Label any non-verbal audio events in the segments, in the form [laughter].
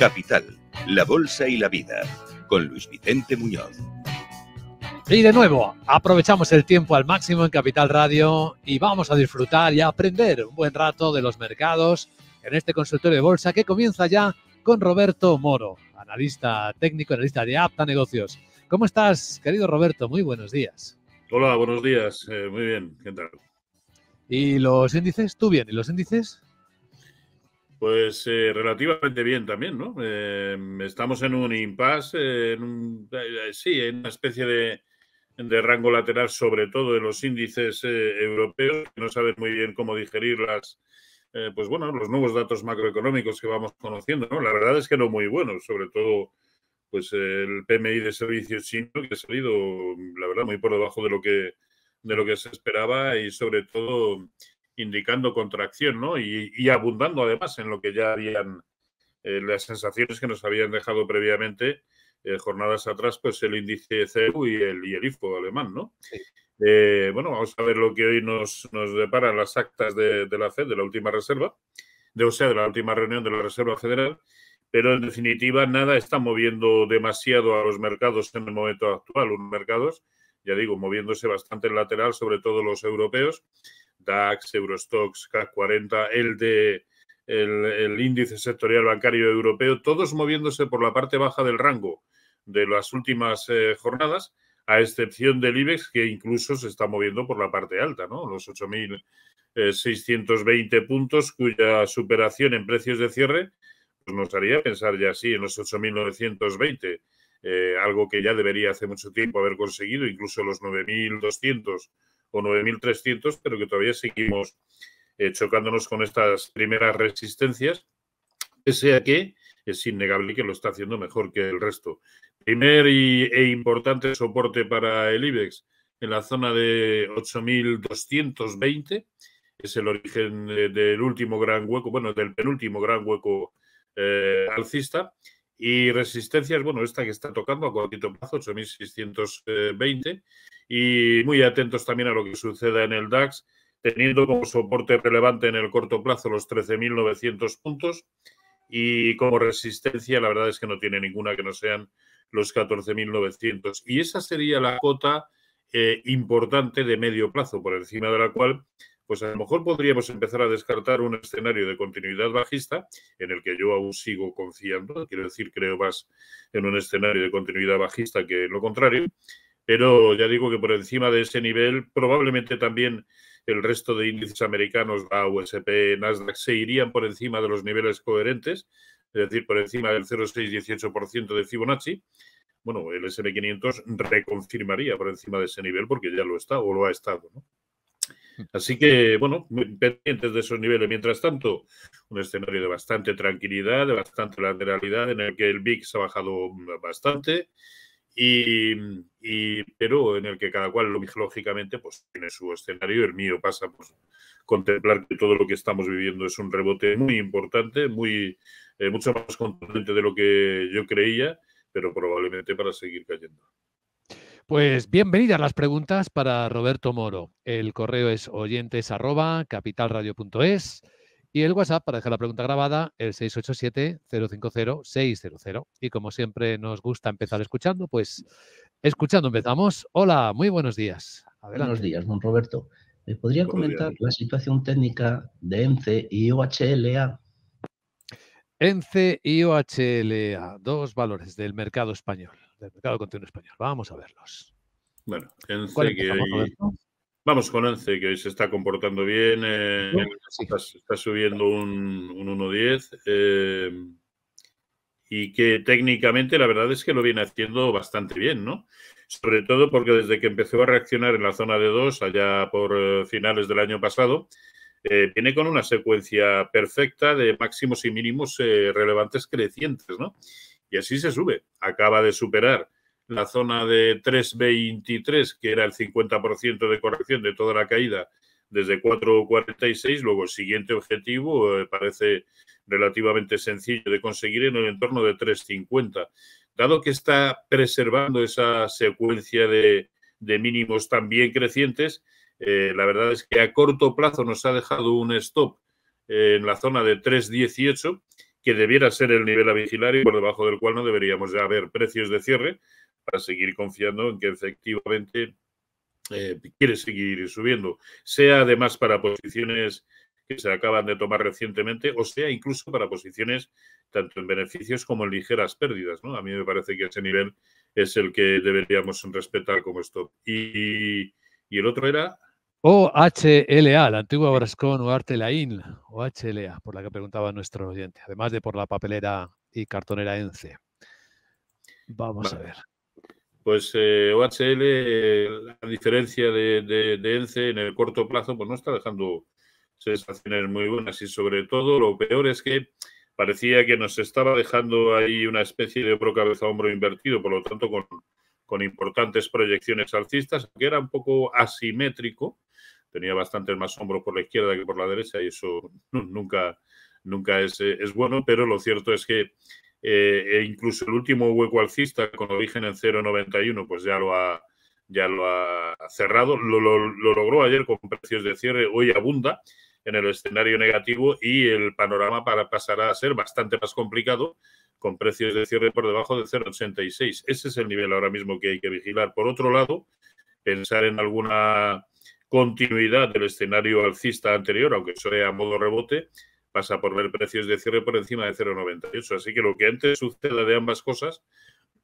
Capital, la Bolsa y la Vida, con Luis Vicente Muñoz. Y de nuevo, aprovechamos el tiempo al máximo en Capital Radio y vamos a disfrutar y a aprender un buen rato de los mercados en este consultorio de bolsa que comienza ya con Roberto Moro, analista técnico, analista de Apta Negocios. ¿Cómo estás, querido Roberto? Muy buenos días. Hola, buenos días. Eh, muy bien, ¿qué tal? ¿Y los índices? ¿Tú bien? ¿Y los índices? Pues eh, relativamente bien también, ¿no? Eh, estamos en un impasse, en eh, sí, en una especie de, rango lateral, sobre todo en los índices europeos, que no saben muy bien cómo digerir pues bueno, los nuevos datos macroeconómicos que vamos conociendo, ¿no? La verdad es que no muy buenos, sobre todo pues el PMI de servicios chino que ha salido, la verdad, muy por debajo de lo que de lo que se esperaba y sobre todo indicando contracción ¿no? y, abundando además en lo que ya habían eh, las sensaciones que nos habían dejado previamente eh, jornadas atrás, pues el índice CEU y el, IFO alemán. ¿no? Eh, bueno, vamos a ver lo que hoy nos, nos deparan las actas de, la FED, de la última reserva, de, o sea, de la última reunión de la Reserva Federal, pero en definitiva nada está moviendo demasiado a los mercados en el momento actual, unos mercados, ya digo, moviéndose bastante lateral, sobre todo los europeos, DAX, Eurostox, CAC 40, el de el, índice sectorial bancario europeo, todos moviéndose por la parte baja del rango de las últimas eh, jornadas, a excepción del IBEX, que incluso se está moviendo por la parte alta, ¿no? Los 8.620 eh, puntos, cuya superación en precios de cierre pues nos haría pensar ya así en los 8.920. Eh, algo que ya debería hace mucho tiempo haber conseguido, incluso los 9.200 o 9.300, pero que todavía seguimos eh, chocándonos con estas primeras resistencias, pese a que es innegable que lo está haciendo mejor que el resto. Primer y, e importante soporte para el IBEX en la zona de 8.220, es el origen eh, del último gran hueco, bueno, del penúltimo gran hueco eh, alcista. Y resistencias, bueno, esta que está tocando a cortito plazo, 8.620. Y muy atentos también a lo que suceda en el DAX, teniendo como soporte relevante en el corto plazo los 13.900 puntos. Y como resistencia, la verdad es que no tiene ninguna que no sean los 14.900. Y esa sería la cota eh, importante de medio plazo, por encima de la cual pues a lo mejor podríamos empezar a descartar un escenario de continuidad bajista, en el que yo aún sigo confiando, quiero decir, creo más en un escenario de continuidad bajista que en lo contrario, pero ya digo que por encima de ese nivel probablemente también el resto de índices americanos, la USP, Nasdaq, se irían por encima de los niveles coherentes, es decir, por encima del 0,618% de Fibonacci. Bueno, el sm 500 reconfirmaría por encima de ese nivel porque ya lo está o lo ha estado. ¿no? Así que, bueno, pendientes de esos niveles. Mientras tanto, un escenario de bastante tranquilidad, de bastante lateralidad, en el que el VIX ha bajado bastante, y, pero en el que cada cual, lógicamente, pues tiene su escenario. El mío pasa contemplar que todo lo que estamos viviendo es un rebote muy importante, muy, eh, mucho más contundente de lo que yo creía, pero probablemente para seguir cayendo. Pues bienvenidas las preguntas para Roberto Moro. El correo es oyentes capitalradio.es y el WhatsApp para dejar la pregunta grabada el 687-050-600. Y como siempre nos gusta empezar escuchando, pues escuchando empezamos. Hola, muy buenos días. Buenos días, don Roberto. ¿Me podría comentar la situación técnica de ENCE y OHLA? ENCE y OHLA, dos valores del mercado español del mercado continuo español. Vamos a verlos. Bueno, ENCE que Vamos con ENCE, que hoy se está comportando bien. Eh, está, subiendo un, 1.10. Eh, y que técnicamente la verdad es que lo viene haciendo bastante bien, ¿no? Sobre todo porque desde que empezó a reaccionar en la zona de 2, allá por eh, finales del año pasado, viene con una secuencia perfecta de máximos y mínimos relevantes crecientes, ¿no? Y así se sube. Acaba de superar la zona de 3,23, que era el 50% de corrección de toda la caída desde 4,46. Luego el siguiente objetivo eh, parece relativamente sencillo de conseguir en el entorno de 3,50. Dado que está preservando esa secuencia de, mínimos también crecientes, eh, la verdad es que a corto plazo nos ha dejado un stop eh, en la zona de 3,18 que debiera ser el nivel a vigilar y por debajo del cual no deberíamos ya haber precios de cierre para seguir confiando en que efectivamente eh, quiere seguir subiendo, sea además para posiciones que se acaban de tomar recientemente o sea incluso para posiciones tanto en beneficios como en ligeras pérdidas. ¿no? A mí me parece que ese nivel es el que deberíamos respetar como stop. Y, y el otro era... OHLA, la antigua Brascón Arte Laín, OHLA, por la que preguntaba nuestro oyente, además de por la papelera y cartonera ENCE. Vamos a ver. Pues eh, OHL, diferencia de, ENCE, en el corto plazo, pues no está dejando sensaciones muy buenas y sobre todo lo peor es que parecía que nos estaba dejando ahí una especie de pro cabeza hombro invertido, por lo tanto con, con importantes proyecciones alcistas, que era un poco asimétrico tenía bastante más hombro por la izquierda que por la derecha y eso [laughs] nunca, nunca eh, es, bueno, pero lo cierto es que eh, e incluso el último hueco alcista con origen en 0,91 pues ya lo ha, ya lo ha cerrado, lo, logró ayer con precios de cierre, hoy abunda en el escenario negativo y el panorama para, pasará a ser bastante más complicado con precios de cierre por debajo de 0,86. Ese es el nivel ahora mismo que hay que vigilar. Por otro lado, pensar en alguna continuidad del escenario alcista anterior, aunque sea a modo rebote, pasa por ver precios de cierre por encima de 0,98. Así que lo que antes suceda de ambas cosas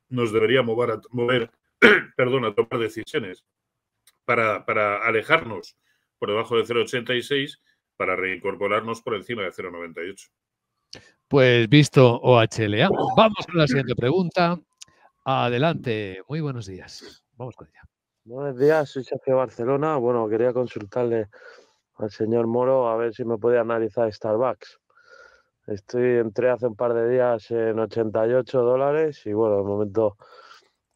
nos debería mover a, mover, [clears throat] perdón, a tomar decisiones para, para alejarnos por debajo de 0,86 para reincorporarnos por encima de 0,98. Pues visto OHLA, vamos a la siguiente pregunta. Adelante, muy buenos días. Vamos con ella. Buenos días, soy Sergio Barcelona. Bueno, quería consultarle al señor Moro a ver si me podía analizar Starbucks. Estoy, entré hace un par de días en 88 dólares y bueno, de momento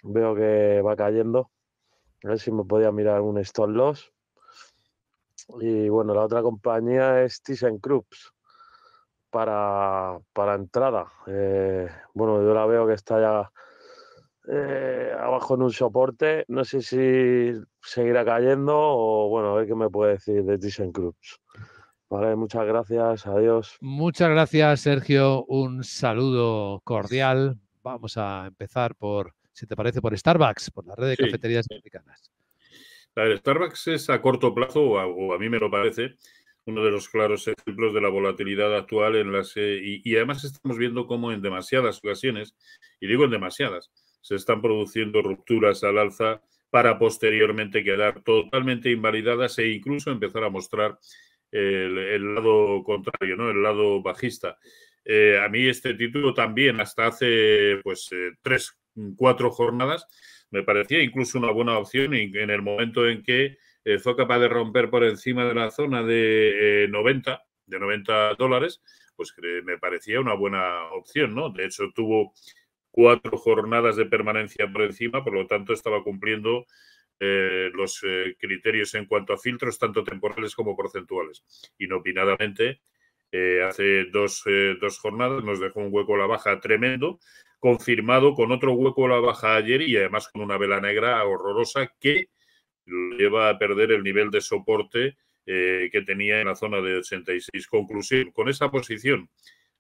veo que va cayendo. A ver si me podía mirar un stop loss. Y bueno, la otra compañía es ThyssenKrupps para, para entrada. Eh, bueno, yo la veo que está ya eh, abajo en un soporte. No sé si seguirá cayendo o, bueno, a ver qué me puede decir de Cruz. Vale, muchas gracias, adiós. Muchas gracias, Sergio. Un saludo cordial. Vamos a empezar por, si te parece, por Starbucks, por la red de cafeterías americanas. La Starbucks es a corto plazo, o a, mí me lo parece, uno de los claros ejemplos de la volatilidad actual en las... Eh, y, y además estamos viendo cómo en demasiadas ocasiones, y digo en demasiadas, se están produciendo rupturas al alza para posteriormente quedar totalmente invalidadas e incluso empezar a mostrar eh, el, lado contrario, ¿no? el lado bajista. Eh, a mí este título también, hasta hace pues eh, tres, cuatro jornadas, me parecía incluso una buena opción en el momento en que fue capaz de romper por encima de la zona de 90, de 90 dólares, pues me parecía una buena opción, ¿no? De hecho, tuvo cuatro jornadas de permanencia por encima, por lo tanto estaba cumpliendo eh, los eh, criterios en cuanto a filtros, tanto temporales como porcentuales. Inopinadamente, eh, hace dos, jornadas nos dejó un hueco a la baja tremendo, confirmado con otro hueco a la baja ayer y además con una vela negra horrorosa que lleva a perder el nivel de soporte que tenía en la zona de 86. Conclusión, con esa posición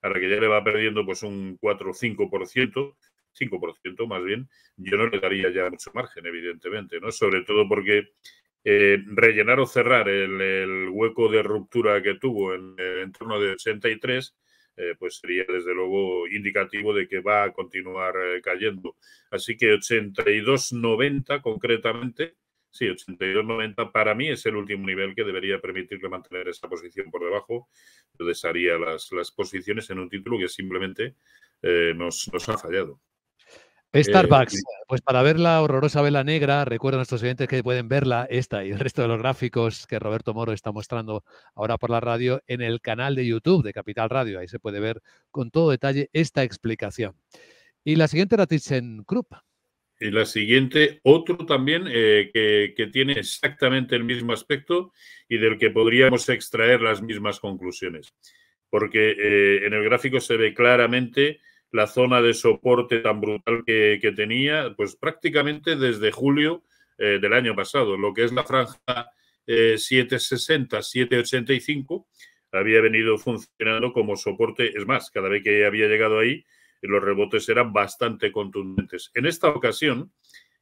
ahora que ya le va perdiendo pues un 4 o 5%, 5% más bien, yo no le daría ya mucho margen, evidentemente, ¿no? Sobre todo porque eh, rellenar o cerrar el, hueco de ruptura que tuvo en el eh, entorno de 83, eh, pues sería desde luego indicativo de que va a continuar cayendo. Así que 82-90 concretamente, Sí, 82-90 para mí es el último nivel que debería permitirle mantener esa posición por debajo. Entonces, haría las, posiciones en un título que simplemente eh, nos, ha fallado. Starbucks, eh, pues para ver la horrorosa vela negra, recuerden a nuestros oyentes que pueden verla, esta y el resto de los gráficos que Roberto Moro está mostrando ahora por la radio en el canal de YouTube de Capital Radio. Ahí se puede ver con todo detalle esta explicación. Y la siguiente era ThyssenKrupp. Y la siguiente, otro también eh, que, tiene exactamente el mismo aspecto y del que podríamos extraer las mismas conclusiones, porque eh, en el gráfico se ve claramente la zona de soporte tan brutal que, tenía, pues prácticamente desde julio eh, del año pasado, lo que es la franja 760-785, había venido funcionando como soporte, es más, cada vez que había llegado ahí, los rebotes eran bastante contundentes. En esta ocasión,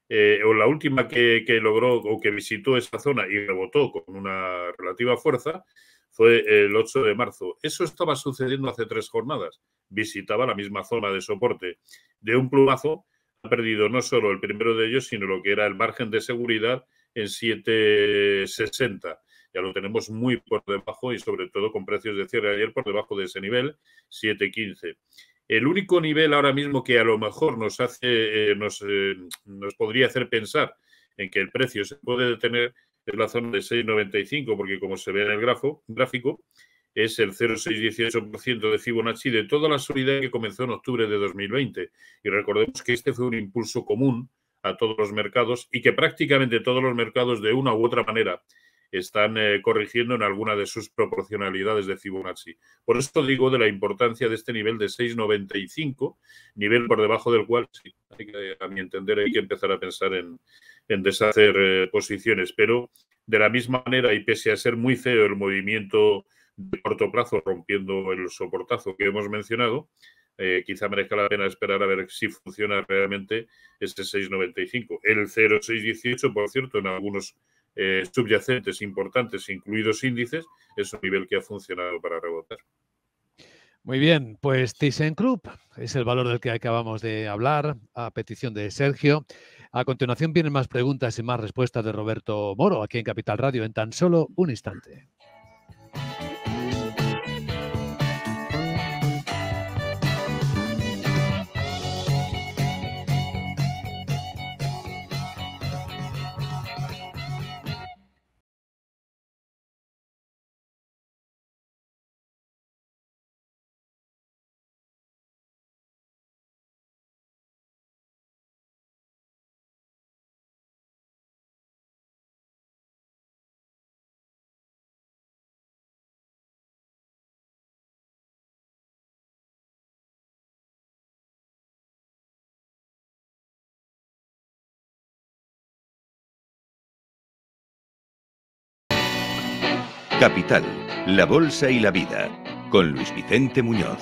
eh, o la última que, que, logró o que visitó esa zona y rebotó con una relativa fuerza, fue eh, el 8 de marzo. Eso estaba sucediendo hace tres jornadas. Visitaba la misma zona de soporte. De un plumazo ha perdido no solo el primero de ellos, sino lo que era el margen de seguridad en 760 ya lo tenemos muy por debajo y sobre todo con precios de cierre ayer por debajo de ese nivel, 7.15. El único nivel ahora mismo que a lo mejor nos hace, eh, eh, nos, podría hacer pensar en que el precio se puede detener es la zona de 6,95, porque como se ve en el gráfico, es el 0,618% de Fibonacci de toda la subida que comenzó en octubre de 2020. Y recordemos que este fue un impulso común a todos los mercados y que prácticamente todos los mercados de una u otra manera están eh, corrigiendo en alguna de sus proporcionalidades de Fibonacci. Por esto digo de la importancia de este nivel de 6,95, nivel por debajo del cual, a mi entender, hay que empezar a pensar en, deshacer eh, posiciones. Pero de la misma manera, y pese a ser muy feo el movimiento de corto plazo rompiendo el soportazo que hemos mencionado, eh, quizá merezca la pena esperar a ver si funciona realmente ese 6,95. El 0,618, por cierto, en algunos eh, subyacentes importantes, incluidos índices, es un nivel que ha funcionado para rebotar. Muy bien, pues ThyssenKrupp es el valor del que acabamos de hablar a petición de Sergio. A continuación vienen más preguntas y más respuestas de Roberto Moro aquí en Capital Radio en tan solo un instante. Capital, la Bolsa y la Vida, con Luis Vicente Muñoz.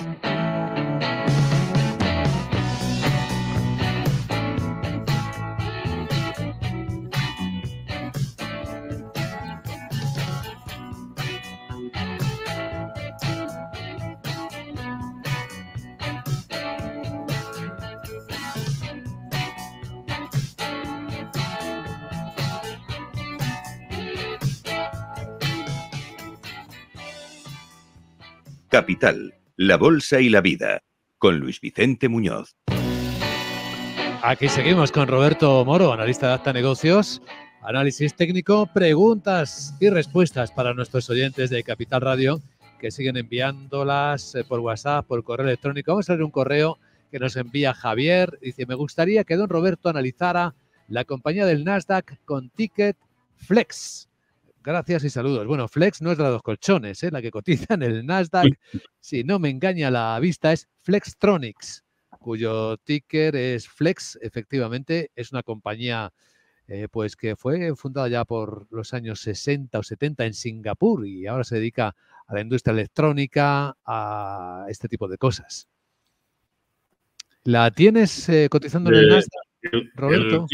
Capital, la Bolsa y la Vida, con Luis Vicente Muñoz. Aquí seguimos con Roberto Moro, analista de Acta Negocios, análisis técnico, preguntas y respuestas para nuestros oyentes de Capital Radio que siguen enviándolas eh, por WhatsApp, por correo electrónico. Vamos a leer un correo que nos envía Javier. Dice, me gustaría que don Roberto analizara la compañía del Nasdaq con ticket flex. Gracias y saludos. Bueno, Flex no es de los colchones, ¿eh? la que cotiza en el Nasdaq. [laughs] Si no me engaña la vista, es Flextronics, cuyo ticker es Flex. Efectivamente, es una compañía eh, pues que fue fundada ya por los años 60 o 70 en Singapur y ahora se dedica a la industria electrónica, a este tipo de cosas. ¿La tienes eh, cotizando en el eh, Nasdaq, Roberto?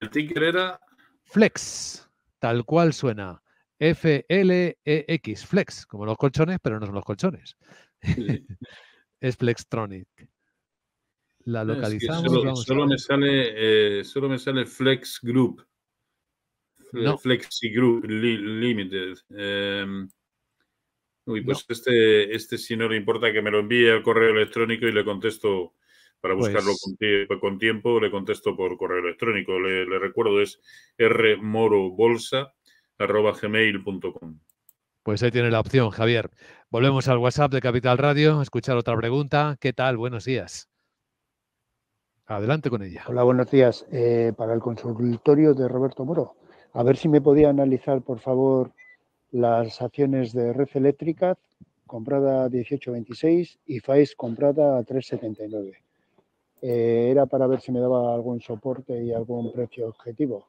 el ticker era... Flex, tal cual suena. FLEX, Flex, como los colchones, pero no son los colchones. [laughs] es Flextronic. La ah, localizamos. solo, me sale, eh, solo me sale Flex Group. Flexi Group Limited. Em, uy, pues este, este si no le importa que me lo envíe al correo electrónico y le contesto para buscarlo pues con, tiempo, le contesto por correo electrónico. Le, recuerdo, es R Moro Bolsa arroba gmail.com. Pues ahí tiene la opción, Javier. Volvemos al WhatsApp de Capital Radio, a escuchar otra pregunta. ¿Qué tal? Buenos días. Adelante con ella. Hola, buenos días. Eh, para el consultorio de Roberto Moro, a ver si me podía analizar, por favor, las acciones de Red Eléctrica, comprada a 18.26 y FAES comprada a 3.79. Eh, era para ver si me daba algún soporte y algún precio objetivo.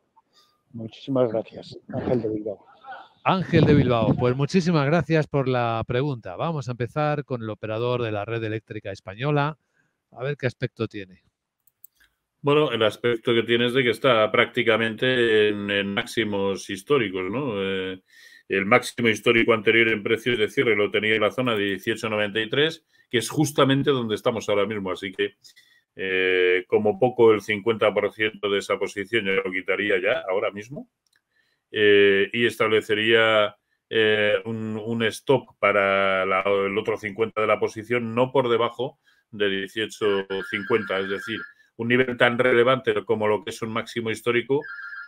Muchísimas gracias, Ángel de Bilbao. Ángel de Bilbao, pues muchísimas gracias por la pregunta. Vamos a empezar con el operador de la red eléctrica española, a ver qué aspecto tiene. Bueno, el aspecto que tiene es de que está prácticamente en, máximos históricos, ¿no? Eh, el máximo histórico anterior en precios de cierre lo tenía en la zona de 18.93, que es justamente donde estamos ahora mismo. Así que eh, como poco el 50% de esa posición yo lo quitaría ya, ahora mismo, eh, y establecería eh, un, un, stop para el otro 50% de la posición, no por debajo de 18.50, es decir, un nivel tan relevante como lo que es un máximo histórico,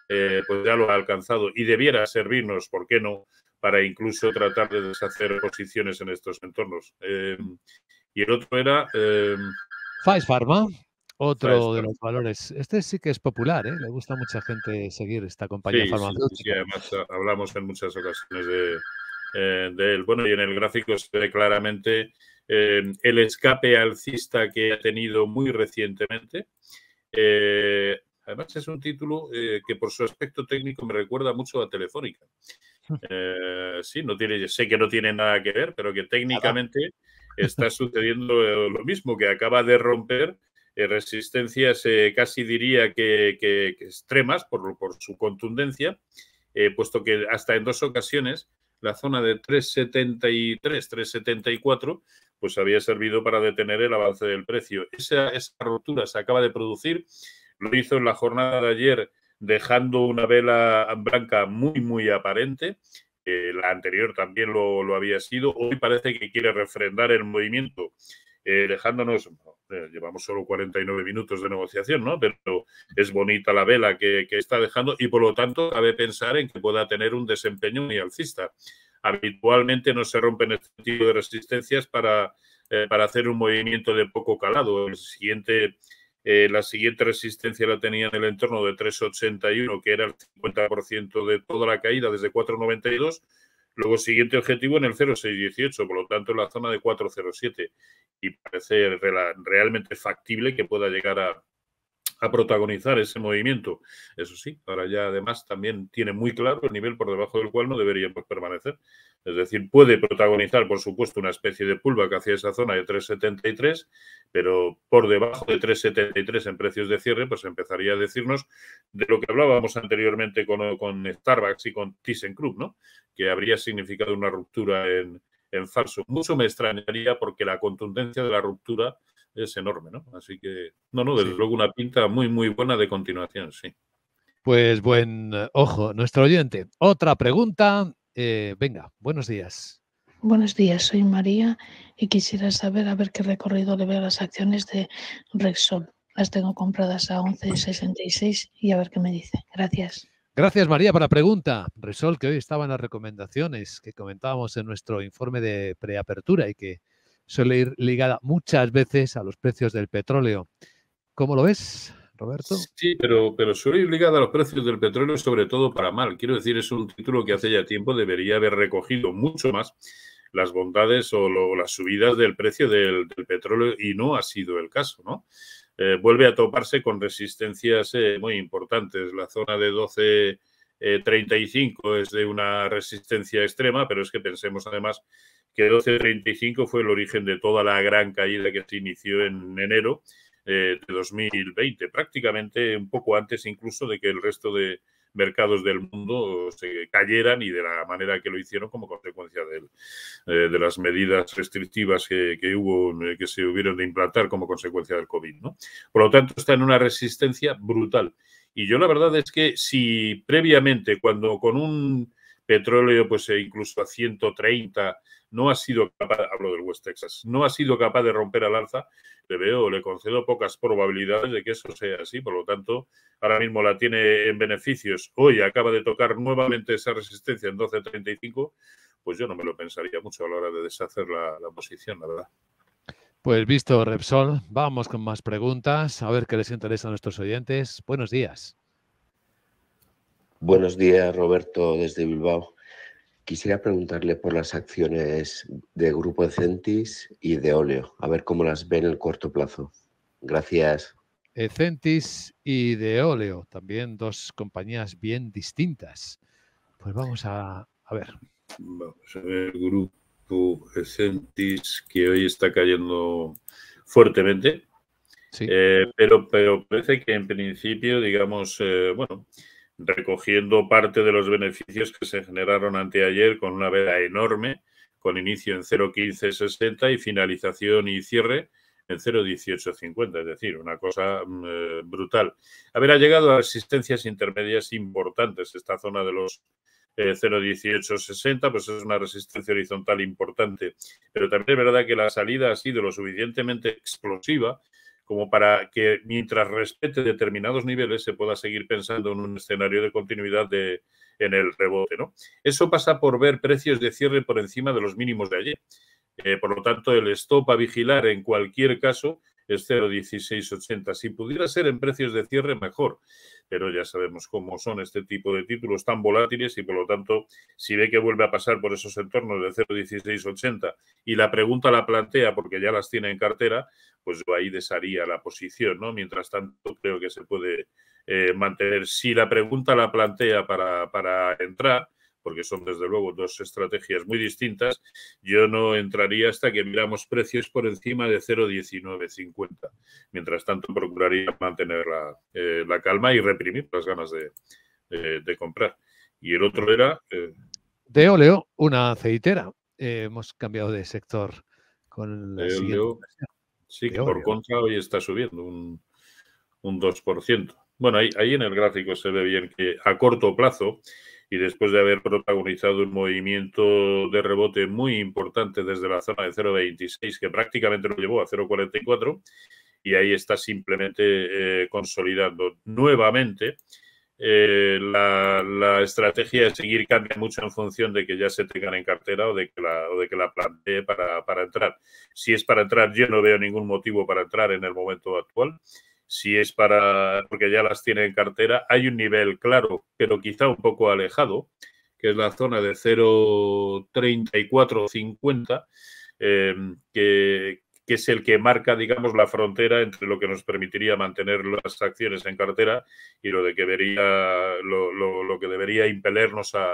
pues ya lo ha alcanzado y debiera servirnos, ¿por qué no?, para incluso tratar de deshacer posiciones en estos entornos. y el otro era Fais Pharma, otro de los valores. Este sí que es popular, ¿eh? le gusta a mucha gente seguir esta compañía farmacéutica. Sí, además eh, hablamos en muchas ocasiones eh, de, él. Bueno, y en el gráfico se ve claramente eh, el escape alcista que ha tenido muy recientemente. además, es un título que por su aspecto técnico me recuerda mucho a Telefónica. Hmm. sí, no tiene, sé que no tiene nada que ver, pero que técnicamente está sucediendo eh, lo mismo, que acaba de romper eh, resistencias eh, casi diría que, extremas por, su contundencia, puesto que hasta en dos ocasiones la zona de 373, 374, pues había servido para detener el avance del precio. Esa, esa rotura se acaba de producir, lo hizo en la jornada de ayer dejando una vela blanca muy, muy aparente, eh, la anterior también lo, había sido, hoy parece que quiere refrendar el movimiento, eh, dejándonos, eh, llevamos solo 49 minutos de negociación, ¿no? Pero es bonita la vela que, está dejando y por lo tanto cabe pensar en que pueda tener un desempeño muy alcista. Habitualmente no se rompen este tipo de resistencias para, para hacer un movimiento de poco calado. El siguiente eh, la siguiente resistencia la tenía en el entorno de 3,81, que era el 50% de toda la caída desde 4,92. Luego, siguiente objetivo en el 0,618, por lo tanto, en la zona de 4,07. Y parece realmente factible que pueda llegar a, a protagonizar ese movimiento. Eso sí, ahora ya además también tiene muy claro el nivel por debajo del cual no deberíamos permanecer. Es decir, puede protagonizar, por supuesto, una especie de pulva que hacia esa zona de 3,73, pero por debajo de 3,73 en precios de cierre, pues empezaría a decirnos de lo que hablábamos anteriormente con, Starbucks y con ThyssenKrupp, ¿no? Que habría significado una ruptura en, en falso. Mucho me extrañaría porque la contundencia de la ruptura es enorme, ¿no? Así que, no, no, desde luego una pinta muy, muy buena de continuación, sí. Pues buen eh, ojo, nuestro oyente. Otra pregunta. Eh, venga, buenos días. Buenos días, soy María y quisiera saber a ver qué recorrido le veo a las acciones de Rexol. Las tengo compradas a 11.66 y a ver qué me dice. Gracias. Gracias María por la pregunta. Rexol, que hoy estaban las recomendaciones que comentábamos en nuestro informe de preapertura y que suele ir ligada muchas veces a los precios del petróleo. ¿Cómo lo ves, Roberto? Sí, pero, pero suele ir ligada a los precios del petróleo, sobre todo para mal. Quiero decir, es un título que hace ya tiempo debería haber recogido mucho más las bondades o las subidas del precio del, petróleo y no ha sido el caso, ¿no? Eh, vuelve a toparse con resistencias eh, muy importantes. La zona de 12... 35 eh, es de una resistencia extrema, pero es que pensemos además que 1235 fue el origen de toda la gran caída que se inició en enero eh, de 2020, prácticamente un poco antes incluso de que el resto de mercados del mundo se cayeran y de la manera que lo hicieron como consecuencia eh, de, las medidas restrictivas que, hubo, eh, que se hubieron de implantar como consecuencia del COVID. ¿no? Por lo tanto, está en una resistencia brutal. Y yo la verdad es que si previamente, cuando con un petróleo pues eh, incluso a 130, no ha sido capaz, hablo del West Texas, no ha sido capaz de romper al alza, le veo, le concedo pocas probabilidades de que eso sea así, por lo tanto, ahora mismo la tiene en beneficios, hoy acaba de tocar nuevamente esa resistencia en 12.35, pues yo no me lo pensaría mucho a la hora de deshacer la, la posición, la verdad. Pues visto Repsol, vamos con más preguntas, a ver qué les interesa a nuestros oyentes. Buenos días. Buenos días, Roberto, desde Bilbao. Quisiera preguntarle por las acciones de Grupo Ecentis y de Óleo, a ver cómo las ve en el corto plazo. Gracias. Ecentis y de Óleo, también dos compañías bien distintas. Pues vamos a, ver. Vamos a ver, Grupo Ecentis, que hoy está cayendo fuertemente, sí. Eh, pero, pero parece que en principio, digamos, eh, bueno, recogiendo parte de los beneficios que se generaron anteayer con una vela enorme, con inicio en 0.1560 y finalización y cierre en 0.1850, es decir, una cosa mm, eh, brutal. Haber ha llegado a resistencias intermedias importantes esta zona de los 0.1860, eh, pues es una resistencia horizontal importante. Pero también es verdad que la salida ha sido lo suficientemente explosiva como para que mientras respete determinados niveles se pueda seguir pensando en un escenario de continuidad de, en el rebote. ¿no? Eso pasa por ver precios de cierre por encima de los mínimos de ayer. Eh, por lo tanto, el stop a vigilar en cualquier caso es 0,1680. Si pudiera ser en precios de cierre, mejor, pero ya sabemos cómo son este tipo de títulos tan volátiles y por lo tanto, si ve que vuelve a pasar por esos entornos de 0,1680 y la pregunta la plantea porque ya las tiene en cartera, pues yo ahí desharía la posición, ¿no? Mientras tanto, creo que se puede eh, mantener. Si la pregunta la plantea para, para entrar, porque son desde luego dos estrategias muy distintas, yo no entraría hasta que miramos precios por encima de 0,1950. Mientras tanto, procuraría mantener eh, la, calma y reprimir las ganas de, comprar. Y el otro era... de eh, óleo, una aceitera. Eh, hemos cambiado de sector con la Sí, por contra hoy está subiendo un, un 2%. Bueno, ahí, ahí en el gráfico se ve bien que a corto plazo y después de haber protagonizado un movimiento de rebote muy importante desde la zona de 0,26 que prácticamente lo llevó a 0,44 y ahí está simplemente eh, consolidando nuevamente. Eh, la, estrategia de seguir cambia mucho en función de que ya se tengan en cartera o de que la, o de que la plantee para, para entrar. Si es para entrar, yo no veo ningún motivo para entrar en el momento actual si es para, porque ya las tiene en cartera, hay un nivel claro, pero quizá un poco alejado, que es la zona de 0,3450, eh, que, que es el que marca, digamos, la frontera entre lo que nos permitiría mantener las acciones en cartera y lo de que debería, lo, que debería impelernos a,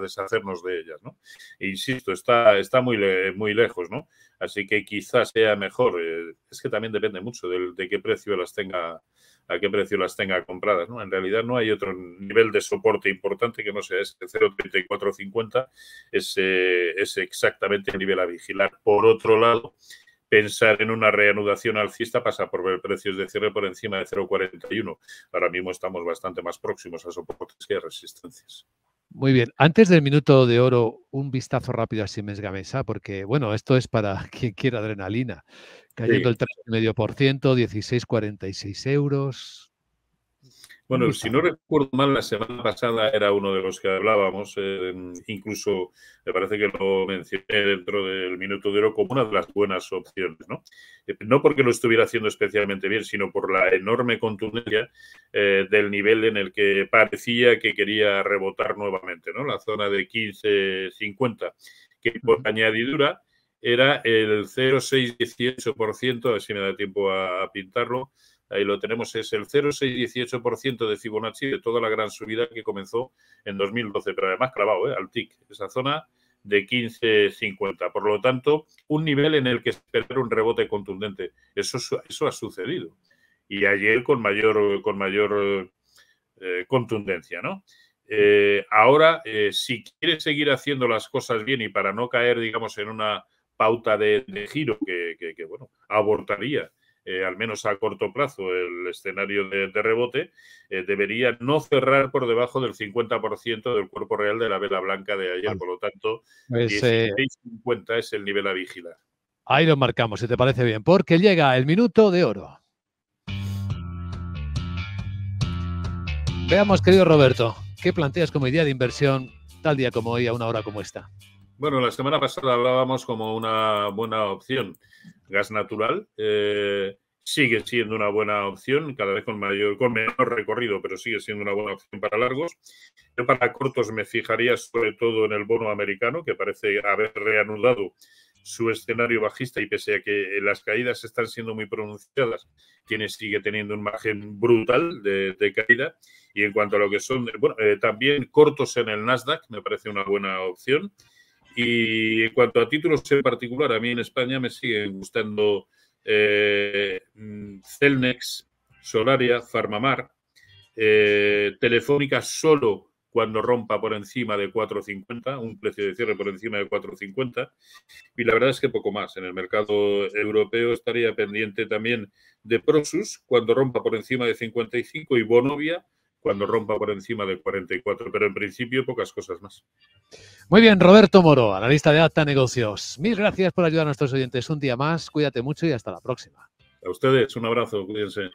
deshacernos de ellas, ¿no? insisto, está, está muy, muy lejos, ¿no? Así que quizás sea mejor. Eh, es que también depende mucho de, qué precio las tenga, a qué precio las tenga compradas, En realidad no hay otro nivel de soporte importante que no sea ese 0.3450. Es, es exactamente el nivel a vigilar. Por otro lado, pensar en una reanudación alcista pasa por ver precios de cierre por encima de 0,41. Ahora mismo estamos bastante más próximos a soportes que a resistencias. Muy bien, antes del minuto de oro, un vistazo rápido a Siemens Gamesa, porque bueno, esto es para [laughs] quien quiera adrenalina. Cayendo el 3,5%, 16,46 euros, bueno, si no recuerdo mal, la semana pasada era uno de los que hablábamos, eh, incluso me parece que lo mencioné dentro del minuto de oro como una de las buenas opciones, ¿no? Eh, no porque lo estuviera haciendo especialmente bien, sino por la enorme contundencia eh, del nivel en el que parecía que quería rebotar nuevamente, ¿no? La zona de 15,50, que por añadidura era el 0,618%, a ver si me da tiempo a pintarlo, ahí lo tenemos, es el 0,618% de Fibonacci de toda la gran subida que comenzó en 2012, pero además clavado eh, al TIC, esa zona de 15,50. Por lo tanto, un nivel en el que esperar un rebote contundente. Eso, eso ha sucedido. Y ayer con mayor, con mayor eh, contundencia, eh, ahora, si quiere seguir haciendo las cosas bien y para no caer, digamos, en una pauta de, giro que, que, bueno, abortaría eh, al menos a corto plazo, el escenario de, rebote, eh, debería no cerrar por debajo del 50% del cuerpo real de la vela blanca de ayer. Por lo tanto, pues, eh, es el nivel a vigilar. Ahí lo marcamos, si te parece bien, porque llega el minuto de oro. Veamos, querido Roberto, ¿qué planteas como idea de inversión tal día como hoy a una hora como esta? Bueno, la semana pasada hablábamos como una buena opción. Gas natural eh, sigue siendo una buena opción, cada vez con mayor, con menor recorrido, pero sigue siendo una buena opción para largos. Yo para cortos me fijaría sobre todo en el bono americano, que parece haber reanudado su escenario bajista y pese a que las caídas están siendo muy pronunciadas, tiene, sigue teniendo un margen brutal de, caída. Y en cuanto a lo que son, bueno, eh, también cortos en el Nasdaq me parece una buena opción. Y en cuanto a títulos en particular, a mí en España me siguen gustando eh, Celnex, Solaria, Farmamar, eh, Telefónica solo cuando rompa por encima de 4,50, un precio de cierre por encima de 4,50. Y la verdad es que poco más. En el mercado europeo estaría pendiente también de Prosus cuando rompa por encima de 55 y Bonovia cuando rompa por encima de 44, pero en principio pocas cosas más. Muy bien, Roberto Moro, a la lista de Acta Negocios. Mil gracias por ayudar a nuestros oyentes un día más. Cuídate mucho y hasta la próxima. A ustedes, un abrazo, cuídense.